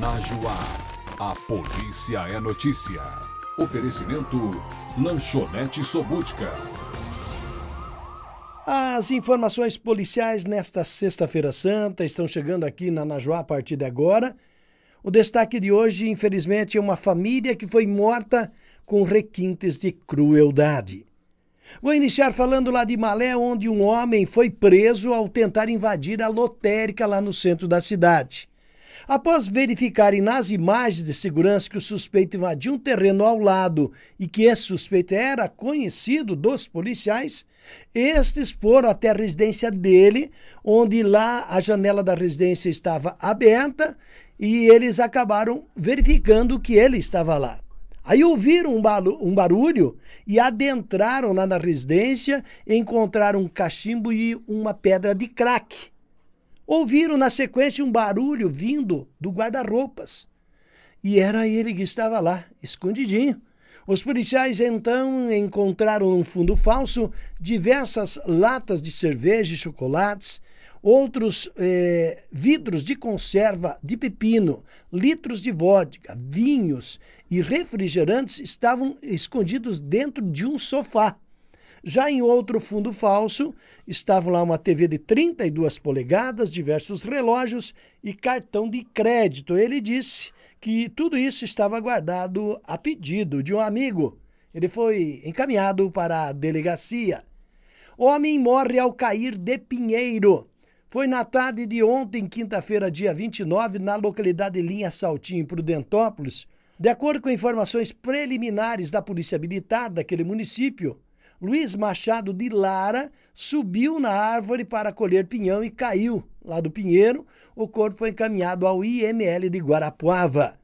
Najuá. A polícia é notícia. Oferecimento Lanchonete Sobutica. As informações policiais nesta sexta-feira santa estão chegando aqui na Najuá a partir de agora. O destaque de hoje, infelizmente, é uma família que foi morta com requintes de crueldade. Vou iniciar falando lá de Malé, onde um homem foi preso ao tentar invadir a lotérica lá no centro da cidade. Após verificarem nas imagens de segurança que o suspeito invadiu um terreno ao lado e que esse suspeito era conhecido dos policiais, estes foram até a residência dele, onde lá a janela da residência estava aberta e eles acabaram verificando que ele estava lá. Aí ouviram um, um, barulho e adentraram lá na residência, encontraram um cachimbo e uma pedra de crack. Ouviram na sequência um barulho vindo do guarda-roupas. E era ele que estava lá, escondidinho. Os policiais então encontraram no fundo falso diversas latas de cerveja e chocolates, outros eh, vidros de conserva de pepino, litros de vodka, vinhos e refrigerantes estavam escondidos dentro de um sofá. Já em outro fundo falso, estavam lá uma TV de 32 polegadas, diversos relógios e cartão de crédito. Ele disse que tudo isso estava guardado a pedido de um amigo. Ele foi encaminhado para a delegacia. homem morre ao cair de Pinheiro. Foi na tarde de ontem, quinta-feira, dia 29, na localidade Linha Saltim, em Prudentópolis. De acordo com informações preliminares da Polícia Militar daquele município, Luiz Machado de Lara subiu na árvore para colher pinhão e caiu lá do pinheiro. O corpo foi encaminhado ao IML de Guarapuava.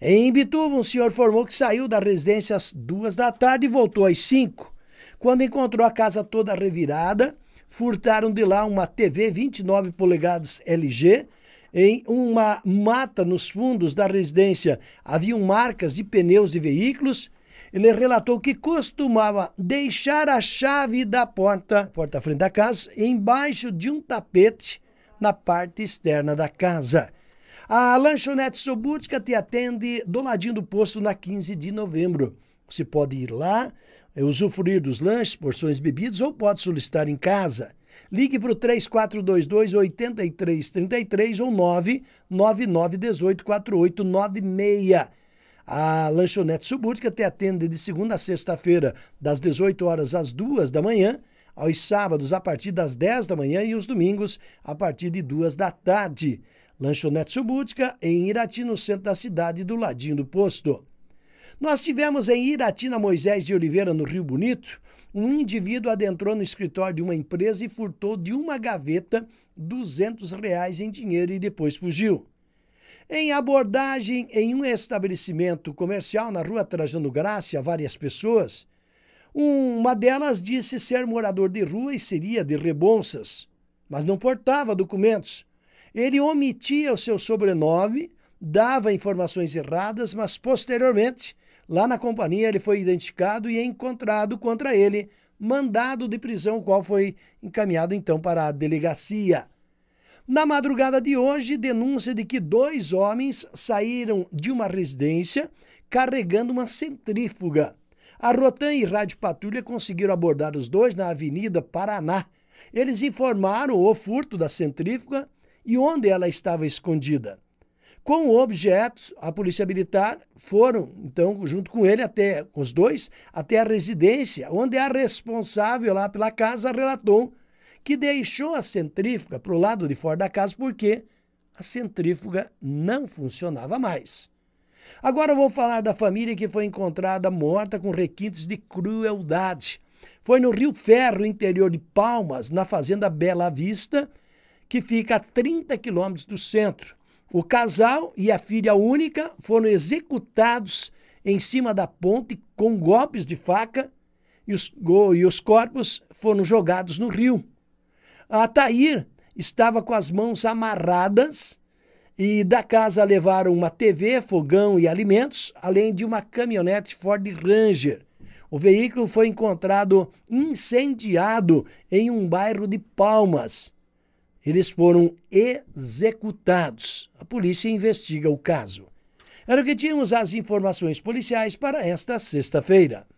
Em Bituva, um senhor formou que saiu da residência às duas da tarde e voltou às cinco. Quando encontrou a casa toda revirada, furtaram de lá uma TV 29 polegadas LG. Em uma mata nos fundos da residência haviam marcas de pneus de veículos ele relatou que costumava deixar a chave da porta, porta frente da casa, embaixo de um tapete na parte externa da casa. A lanchonete Sobutica te atende do ladinho do posto na 15 de novembro. Você pode ir lá, eh, usufruir dos lanches, porções, bebidas ou pode solicitar em casa. Ligue para o 3422-8333 ou 999184896. A lanchonete Subúrtica te atende de segunda a sexta-feira, das 18 horas às 2 da manhã, aos sábados a partir das 10 da manhã e os domingos a partir de 2 da tarde. Lanchonete Subúrtica em Irati, no centro da cidade, do ladinho do posto. Nós tivemos em Iratina Moisés de Oliveira, no Rio Bonito, um indivíduo adentrou no escritório de uma empresa e furtou de uma gaveta 200 reais em dinheiro e depois fugiu. Em abordagem em um estabelecimento comercial na rua Trajano Grácia, várias pessoas. Uma delas disse ser morador de rua e seria de rebonças, mas não portava documentos. Ele omitia o seu sobrenome, dava informações erradas, mas posteriormente, lá na companhia, ele foi identificado e encontrado contra ele mandado de prisão, o qual foi encaminhado então para a delegacia. Na madrugada de hoje, denúncia de que dois homens saíram de uma residência carregando uma centrífuga. A Rotan e Rádio Patrulha conseguiram abordar os dois na Avenida Paraná. Eles informaram o furto da centrífuga e onde ela estava escondida. Com o objeto, a Polícia Militar foram, então, junto com ele, até os dois, até a residência, onde a responsável lá pela casa relatou que deixou a centrífuga para o lado de fora da casa porque a centrífuga não funcionava mais. Agora eu vou falar da família que foi encontrada morta com requintes de crueldade. Foi no Rio Ferro, interior de Palmas, na fazenda Bela Vista, que fica a 30 quilômetros do centro. O casal e a filha única foram executados em cima da ponte com golpes de faca e os, e os corpos foram jogados no rio. A Tair estava com as mãos amarradas e da casa levaram uma TV, fogão e alimentos, além de uma caminhonete Ford Ranger. O veículo foi encontrado incendiado em um bairro de Palmas. Eles foram executados. A polícia investiga o caso. Era o que tínhamos as informações policiais para esta sexta-feira.